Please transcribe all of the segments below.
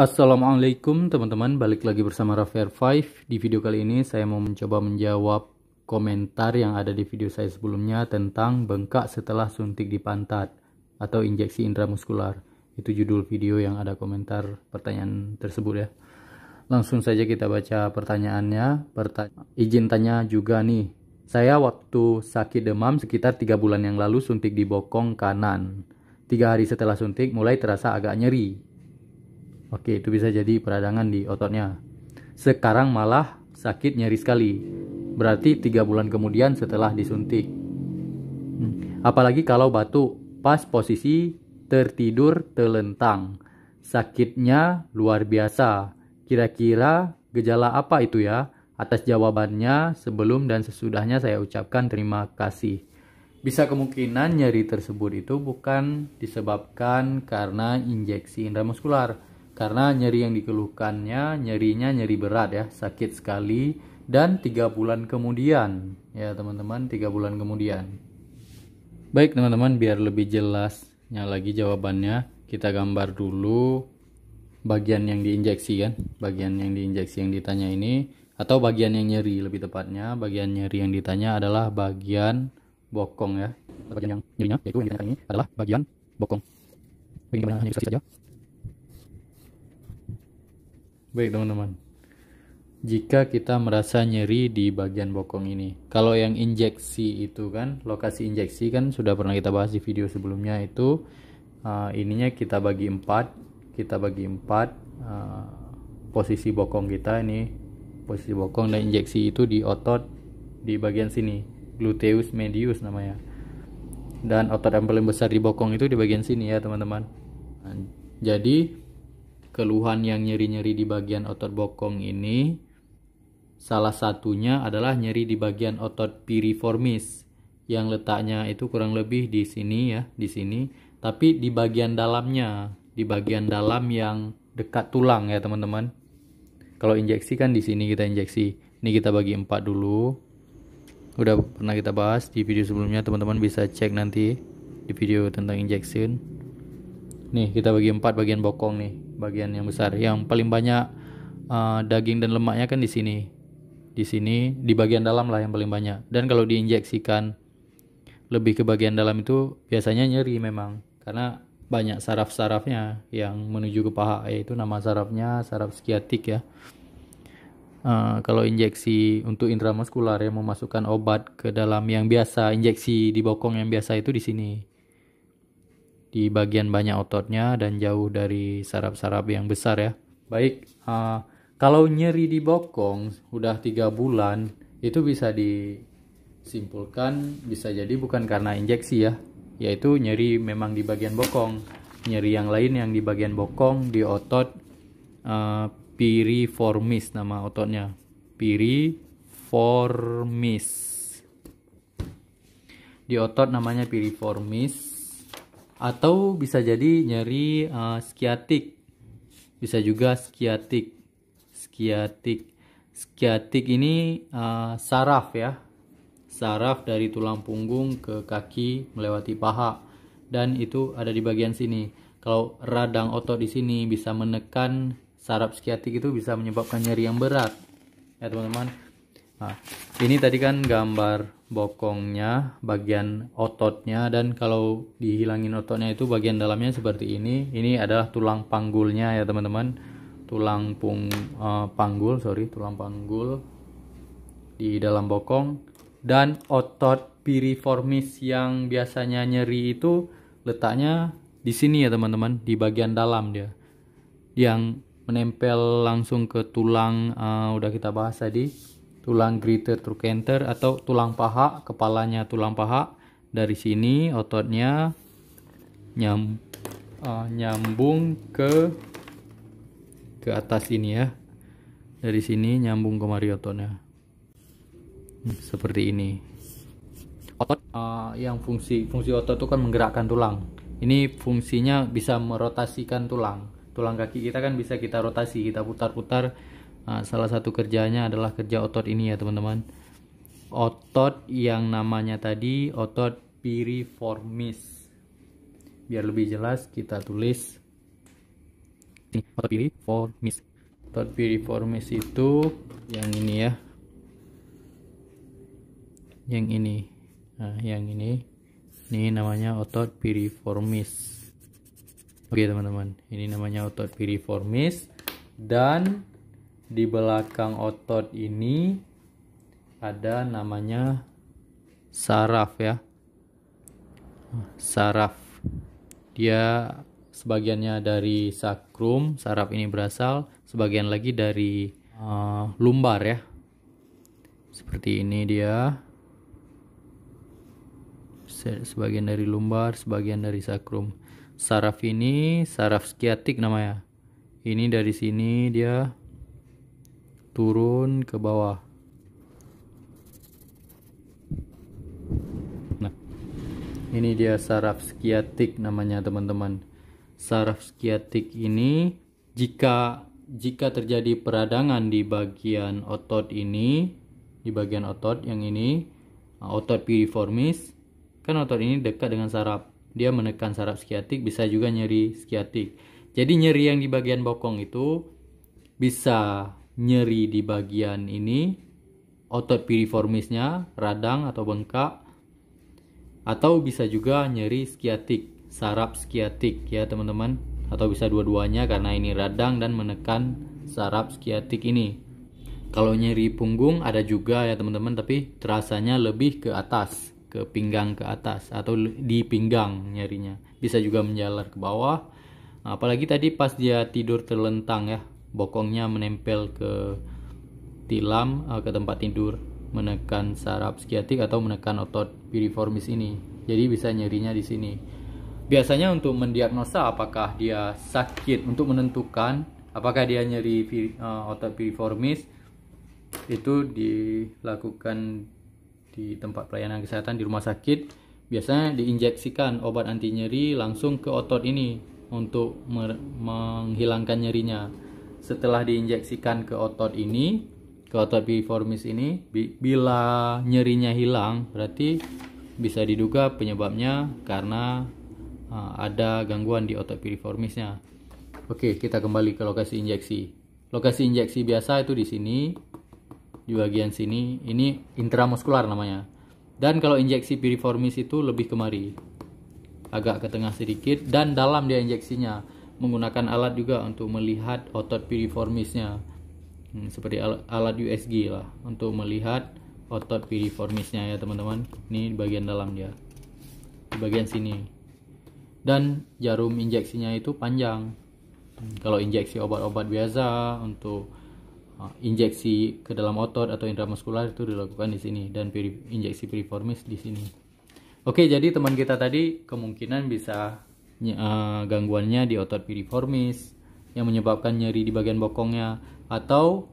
Assalamualaikum teman-teman, balik lagi bersama Raffi 5 Di video kali ini saya mau mencoba menjawab komentar yang ada di video saya sebelumnya tentang bengkak setelah suntik di pantat atau injeksi intramuskular. Itu judul video yang ada komentar pertanyaan tersebut ya. Langsung saja kita baca pertanyaannya. Perta izin tanya juga nih. Saya waktu sakit demam sekitar 3 bulan yang lalu suntik di bokong kanan. Tiga hari setelah suntik mulai terasa agak nyeri Oke, itu bisa jadi peradangan di ototnya. Sekarang malah sakit nyeri sekali. Berarti tiga bulan kemudian setelah disuntik. Hmm. Apalagi kalau batuk pas posisi tertidur telentang. Sakitnya luar biasa. Kira-kira gejala apa itu ya? Atas jawabannya sebelum dan sesudahnya saya ucapkan terima kasih. Bisa kemungkinan nyeri tersebut itu bukan disebabkan karena injeksi intramuskular, karena nyeri yang dikeluhkannya, nyerinya nyeri berat ya, sakit sekali dan tiga bulan kemudian ya teman-teman, tiga bulan kemudian. Baik teman-teman, biar lebih jelasnya lagi jawabannya, kita gambar dulu bagian yang diinjeksi kan, bagian yang diinjeksi yang ditanya ini atau bagian yang nyeri lebih tepatnya bagian nyeri yang ditanya adalah bagian bokong ya bagian yang nyerinya yaitu yang ditanya ini adalah bagian bokong bagian yang saja Baik teman-teman. Jika kita merasa nyeri di bagian bokong ini. Kalau yang injeksi itu kan, lokasi injeksi kan sudah pernah kita bahas di video sebelumnya itu uh, ininya kita bagi empat, kita bagi empat uh, posisi bokong kita ini posisi bokong dan injeksi itu di otot di bagian sini gluteus medius namanya dan otot yang paling besar di bokong itu di bagian sini ya teman-teman nah, jadi keluhan yang nyeri-nyeri di bagian otot bokong ini salah satunya adalah nyeri di bagian otot piriformis yang letaknya itu kurang lebih di sini ya, di sini, tapi di bagian dalamnya, di bagian dalam yang dekat tulang ya, teman-teman. Kalau injeksi kan di sini kita injeksi. Ini kita bagi empat dulu. Udah pernah kita bahas di video sebelumnya, teman-teman bisa cek nanti di video tentang injection. Nih, kita bagi empat bagian bokong nih bagian yang besar yang paling banyak uh, daging dan lemaknya kan di sini di sini di bagian dalam lah yang paling banyak dan kalau diinjeksikan lebih ke bagian dalam itu biasanya nyeri memang karena banyak saraf-sarafnya yang menuju ke paha yaitu nama sarafnya saraf skiatik ya uh, kalau injeksi untuk intramuskular yang memasukkan obat ke dalam yang biasa injeksi di bokong yang biasa itu di sini di bagian banyak ototnya dan jauh dari sarap-sarap yang besar ya. Baik, uh, kalau nyeri di bokong udah tiga bulan itu bisa disimpulkan bisa jadi bukan karena injeksi ya, yaitu nyeri memang di bagian bokong, nyeri yang lain yang di bagian bokong di otot uh, piriformis nama ototnya, piriformis. Di otot namanya piriformis atau bisa jadi nyeri uh, eh, skiatik bisa juga skiatik skiatik skiatik ini uh, saraf ya saraf dari tulang punggung ke kaki melewati paha dan itu ada di bagian sini kalau radang otot di sini bisa menekan saraf skiatik itu bisa menyebabkan nyeri yang berat ya teman-teman nah, ini tadi kan gambar bokongnya, bagian ototnya dan kalau dihilangin ototnya itu bagian dalamnya seperti ini. Ini adalah tulang panggulnya ya teman-teman. Tulang pung uh, panggul, sorry, tulang panggul di dalam bokong dan otot piriformis yang biasanya nyeri itu letaknya di sini ya teman-teman, di bagian dalam dia. Yang menempel langsung ke tulang uh, udah kita bahas tadi tulang greater trochanter atau tulang paha, kepalanya tulang paha. Dari sini ototnya nyam, uh, nyambung ke ke atas ini ya. Dari sini nyambung kemari ototnya. Hmm, seperti ini. Otot uh, yang fungsi fungsi otot itu kan menggerakkan tulang. Ini fungsinya bisa merotasikan tulang. Tulang kaki kita kan bisa kita rotasi, kita putar-putar Nah, salah satu kerjanya adalah kerja otot ini ya teman-teman. Otot yang namanya tadi otot piriformis. Biar lebih jelas kita tulis otot piriformis. Otot piriformis itu yang ini ya. Yang ini. Nah, yang ini. Ini namanya otot piriformis. Oke teman-teman, ini namanya otot piriformis dan di belakang otot ini ada namanya saraf ya saraf dia sebagiannya dari sakrum saraf ini berasal sebagian lagi dari uh, lumbar ya seperti ini dia sebagian dari lumbar sebagian dari sakrum saraf ini saraf skiatik namanya ini dari sini dia turun ke bawah nah ini dia saraf skiatik namanya teman-teman saraf skiatik ini jika jika terjadi peradangan di bagian otot ini di bagian otot yang ini uh, otot piriformis kan otot ini dekat dengan saraf dia menekan saraf skiatik bisa juga nyeri skiatik jadi nyeri yang di bagian bokong itu bisa nyeri di bagian ini, otot piriformisnya, radang atau bengkak, atau bisa juga nyeri skiatik, sarap skiatik ya teman-teman, atau bisa dua-duanya karena ini radang dan menekan sarap skiatik ini. Kalau nyeri punggung ada juga ya teman-teman, tapi terasanya lebih ke atas, ke pinggang ke atas atau di pinggang nyerinya. Bisa juga menjalar ke bawah. Nah, apalagi tadi pas dia tidur terlentang ya, bokongnya menempel ke tilam uh, ke tempat tidur menekan saraf skiatik atau menekan otot piriformis ini jadi bisa nyerinya di sini biasanya untuk mendiagnosa apakah dia sakit untuk menentukan apakah dia nyeri uh, otot piriformis itu dilakukan di tempat pelayanan kesehatan di rumah sakit biasanya diinjeksikan obat anti nyeri langsung ke otot ini untuk menghilangkan nyerinya setelah diinjeksikan ke otot ini ke otot piriformis ini bila nyerinya hilang berarti bisa diduga penyebabnya karena eh, ada gangguan di otot piriformisnya oke kita kembali ke lokasi injeksi lokasi injeksi biasa itu di sini di bagian sini ini intramuskular namanya dan kalau injeksi piriformis itu lebih kemari agak ke tengah sedikit dan dalam dia injeksinya menggunakan alat juga untuk melihat otot piriformisnya hmm, seperti alat USG lah untuk melihat otot piriformisnya ya teman-teman ini di bagian dalam dia di bagian sini dan jarum injeksinya itu panjang hmm, kalau injeksi obat-obat biasa untuk uh, injeksi ke dalam otot atau intramuskular itu dilakukan di sini dan injeksi piriformis di sini oke jadi teman kita tadi kemungkinan bisa Eh, gangguannya di otot piriformis yang menyebabkan nyeri di bagian bokongnya atau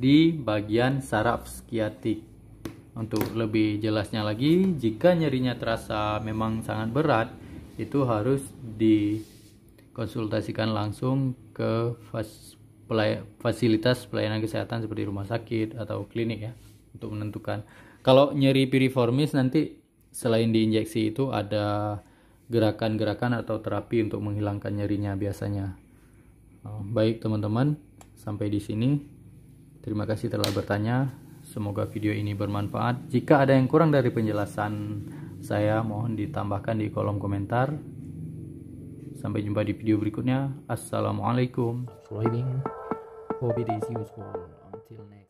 di bagian saraf skiatik. Untuk lebih jelasnya lagi, jika nyerinya terasa memang sangat berat, itu harus dikonsultasikan langsung ke fasilitas pelayanan kesehatan seperti rumah sakit atau klinik ya untuk menentukan. Kalau nyeri piriformis nanti selain diinjeksi itu ada gerakan-gerakan atau terapi untuk menghilangkan nyerinya biasanya. Oh, baik teman-teman, sampai di sini. Terima kasih telah bertanya. Semoga video ini bermanfaat. Jika ada yang kurang dari penjelasan saya, mohon ditambahkan di kolom komentar. Sampai jumpa di video berikutnya. Assalamualaikum. Until next.